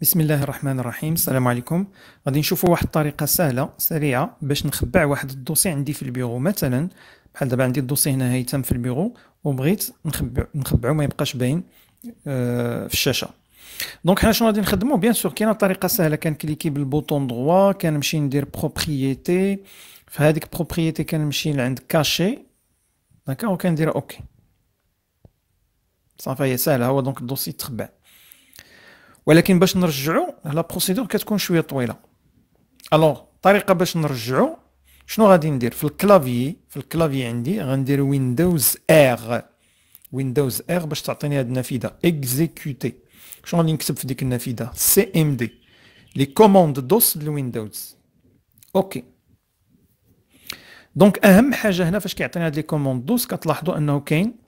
بسم الله الرحمن الرحيم السلام عليكم غادي نشوفوا واحد الطريقه سهله سريعه باش نخبع واحد الدوسي عندي في البيرو مثلا بحال دابا عندي الدوسي هنا هيتم في البيرو وبغيت نخبع نخبعو ما يبقاش باين آه، في الشاشه دونك حنا شنو غادي نخدمو بيان سور كاينه طريقه سهله كنكليكي بالبوطون دووا كنمشي ندير بروبريتي في هذيك بروبريتي كنمشي لعند كاشي داكا وكندير اوكي صافي هي سهله هو دونك الدوسي تخبع ولكن باش نرجعوا لا بروسيدور كتكون شويه طويله الوغ الطريقه باش نرجعوا شنو غادي ندير في الكلافي في الكلافي عندي غندير ويندوز ار ويندوز ار باش تعطيني هاد النافذه اكزيكوتي شنو غادي نكتب في ديك النافذه سي ام دي لي كوموند دوس ديال ويندوز اوكي دونك اهم حاجه هنا فاش كيعطينا هاد لي كوموند دوس كتلاحظوا انه كاين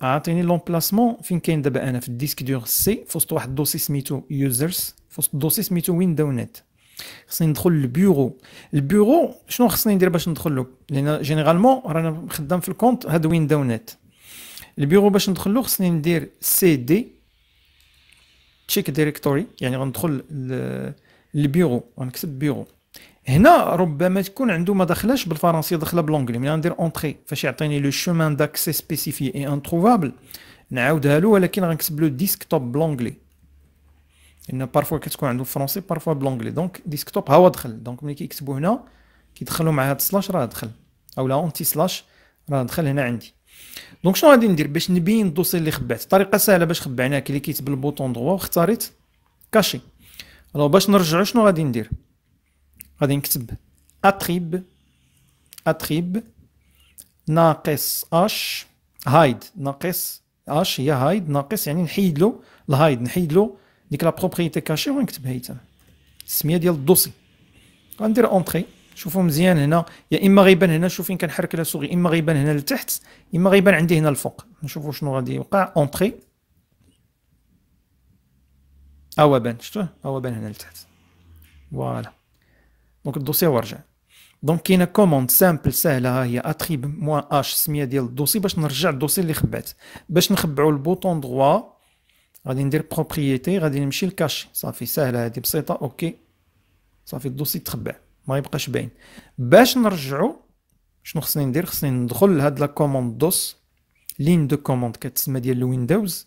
عاطيني لومبلاسمون فين كاين دابا انا في الديسك دور سي في وسط واحد الدوسي سميتو يوزرز في وسط الدوسي سميتو ويندو نت خصني ندخل للبيورو البيورو شنو خصني ندير باش ندخل له لان جينيرالمون رانا خدام في الكونت هاد ويندو نت البيرو باش ندخل له خصني ندير سي دي تشيك ديريكتوري يعني غندخل للبيورو غنكتب بيرو هنا ربما تكون عنده ما دخلاش بالفرنسيه دخله بالونجلي ملي ندير اونتري فاش يعطيني لو شومان داكسي سبيسيفي اي انتروفابل نعاودها له ولكن غنكتب له ديسك توب بالونجلي لان بارفوا كتكون عنده فرونسي بارفوا بالونجلي دونك ديسك توب هو دخل دونك ملي كيكتبوا هنا كيدخلوا مع هاد سلاش راه دخل اولا اونتي سلاش راه دخل هنا عندي دونك شنو غادي ندير باش نبين الدوسي اللي خبعت طريقه سهله باش خبعناه كليكيت بالبوطون دروا واختاريت كاشي الو باش نرجعو شنو غادي ندير غادي نكتب اتريب اتريب ناقص اش هايد ناقص اش هي هايد ناقص يعني نحيد له الهايد نحيد له ديك لا بروبريتي كاشي ونكتبها هيثم السميه ديال الدوسي غندير اونتري شوفوا مزيان هنا يا اما غيبان هنا شوف فين كنحرك سوغي اما غيبان هنا لتحت اما غيبان عندي هنا الفوق نشوفوا شنو غادي يوقع اونتري اوا بان شفتوه اوا بان هنا لتحت فوالا دونك الدوسي رجع دونك كاينه كوموند سامبل سهله ها هي اتريب موان اش السميه ديال الدوسي باش نرجع الدوسي اللي خبات باش نخبعوا البوطون دغوا غادي ندير بروبريتي غادي نمشي لكاشي صافي سهله هذه بسيطه اوكي صافي الدوسي تخبع ما يبقاش باين باش نرجعوا شنو خصني ندير خصني ندخل لهاد لا كوموند دوس لين دو كوموند كتسمى ديال الويندوز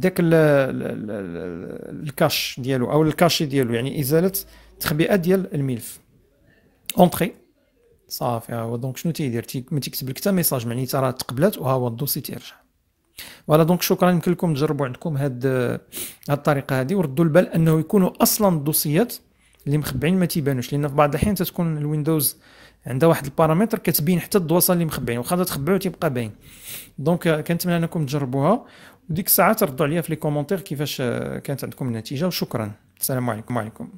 داك الكاش ديالو او الكاشي ديالو يعني ازاله تخبئه ديال الملف اونتري صافي ها هو دونك شنو تيدير ما تيكتب لك حتى ميساج معني راه تقبلات وها هو الدوسي تيرجع فوالا دونك شكرا يمكن لكم تجربوا عندكم هاد هاد الطريقه هادي وردوا البال انه يكونوا اصلا الدوسيات اللي مخبعين ما تيبانوش لان في بعض الاحيان تتكون الويندوز عندها واحد البارامتر كتبين حتى الدواسه اللي مخبعين واخا تخبعو تيبقى باين دونك كنتمنى انكم تجربوها وديك الساعه تردوا عليا في لي كومونتير كيفاش كانت عندكم النتيجه وشكرا السلام عليكم وعليكم